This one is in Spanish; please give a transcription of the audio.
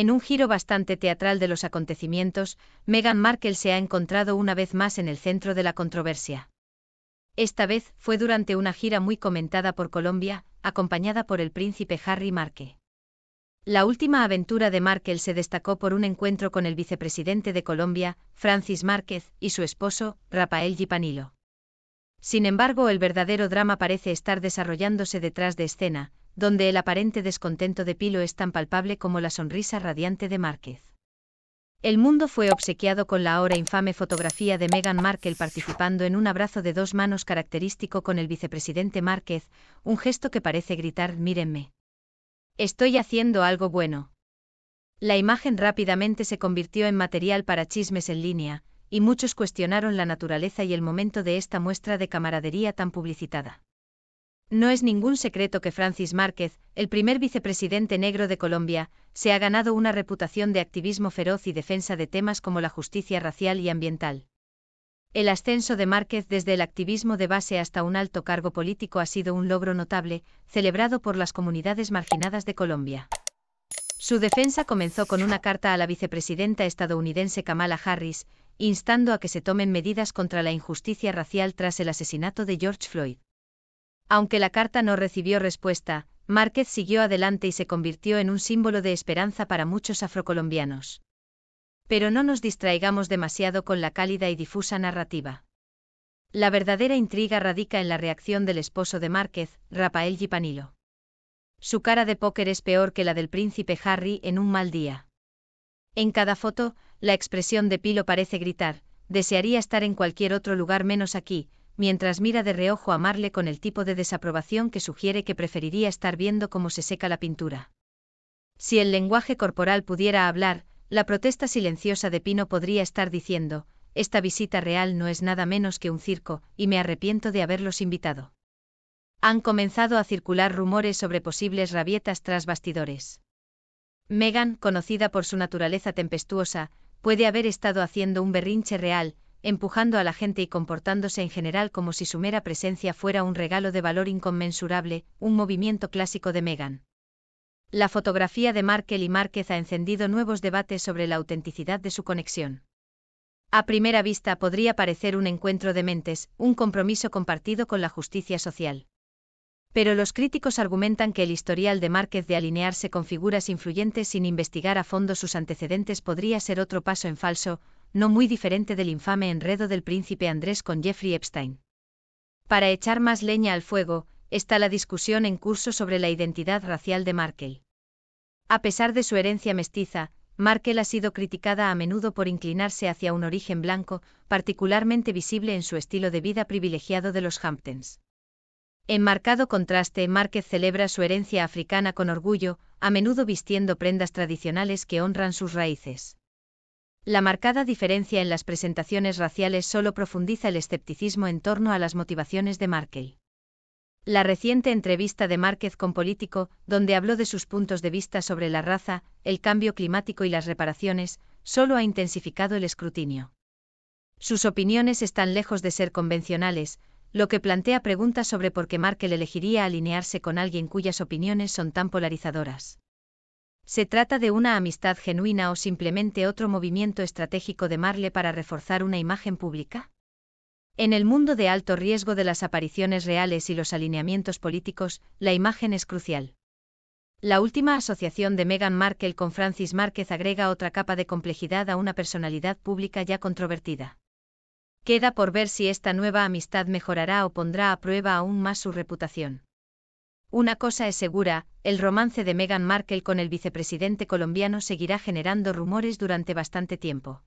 En un giro bastante teatral de los acontecimientos, Meghan Markle se ha encontrado una vez más en el centro de la controversia. Esta vez fue durante una gira muy comentada por Colombia, acompañada por el príncipe Harry Marque. La última aventura de Markle se destacó por un encuentro con el vicepresidente de Colombia, Francis Márquez, y su esposo, Rafael Gipanilo. Sin embargo, el verdadero drama parece estar desarrollándose detrás de escena, donde el aparente descontento de Pilo es tan palpable como la sonrisa radiante de Márquez. El mundo fue obsequiado con la ahora infame fotografía de Meghan Markle participando en un abrazo de dos manos característico con el vicepresidente Márquez, un gesto que parece gritar mírenme. Estoy haciendo algo bueno. La imagen rápidamente se convirtió en material para chismes en línea, y muchos cuestionaron la naturaleza y el momento de esta muestra de camaradería tan publicitada. No es ningún secreto que Francis Márquez, el primer vicepresidente negro de Colombia, se ha ganado una reputación de activismo feroz y defensa de temas como la justicia racial y ambiental. El ascenso de Márquez desde el activismo de base hasta un alto cargo político ha sido un logro notable, celebrado por las comunidades marginadas de Colombia. Su defensa comenzó con una carta a la vicepresidenta estadounidense Kamala Harris, instando a que se tomen medidas contra la injusticia racial tras el asesinato de George Floyd. Aunque la carta no recibió respuesta, Márquez siguió adelante y se convirtió en un símbolo de esperanza para muchos afrocolombianos. Pero no nos distraigamos demasiado con la cálida y difusa narrativa. La verdadera intriga radica en la reacción del esposo de Márquez, Rafael Gipanilo. Su cara de póker es peor que la del príncipe Harry en un mal día. En cada foto, la expresión de Pilo parece gritar, desearía estar en cualquier otro lugar menos aquí, mientras mira de reojo a Marle con el tipo de desaprobación que sugiere que preferiría estar viendo cómo se seca la pintura. Si el lenguaje corporal pudiera hablar, la protesta silenciosa de Pino podría estar diciendo, esta visita real no es nada menos que un circo, y me arrepiento de haberlos invitado. Han comenzado a circular rumores sobre posibles rabietas tras bastidores. Megan, conocida por su naturaleza tempestuosa, puede haber estado haciendo un berrinche real, empujando a la gente y comportándose en general como si su mera presencia fuera un regalo de valor inconmensurable, un movimiento clásico de Meghan. La fotografía de Markel y Márquez ha encendido nuevos debates sobre la autenticidad de su conexión. A primera vista podría parecer un encuentro de mentes, un compromiso compartido con la justicia social. Pero los críticos argumentan que el historial de Márquez de alinearse con figuras influyentes sin investigar a fondo sus antecedentes podría ser otro paso en falso, no muy diferente del infame enredo del príncipe Andrés con Jeffrey Epstein. Para echar más leña al fuego, está la discusión en curso sobre la identidad racial de Markel. A pesar de su herencia mestiza, Markel ha sido criticada a menudo por inclinarse hacia un origen blanco, particularmente visible en su estilo de vida privilegiado de los Hamptons. En marcado contraste, Márquez celebra su herencia africana con orgullo, a menudo vistiendo prendas tradicionales que honran sus raíces. La marcada diferencia en las presentaciones raciales solo profundiza el escepticismo en torno a las motivaciones de Markel. La reciente entrevista de Márquez con Político, donde habló de sus puntos de vista sobre la raza, el cambio climático y las reparaciones, solo ha intensificado el escrutinio. Sus opiniones están lejos de ser convencionales, lo que plantea preguntas sobre por qué Markel elegiría alinearse con alguien cuyas opiniones son tan polarizadoras. ¿Se trata de una amistad genuina o simplemente otro movimiento estratégico de Marle para reforzar una imagen pública? En el mundo de alto riesgo de las apariciones reales y los alineamientos políticos, la imagen es crucial. La última asociación de Meghan Markle con Francis Márquez agrega otra capa de complejidad a una personalidad pública ya controvertida. Queda por ver si esta nueva amistad mejorará o pondrá a prueba aún más su reputación. Una cosa es segura, el romance de Meghan Markle con el vicepresidente colombiano seguirá generando rumores durante bastante tiempo.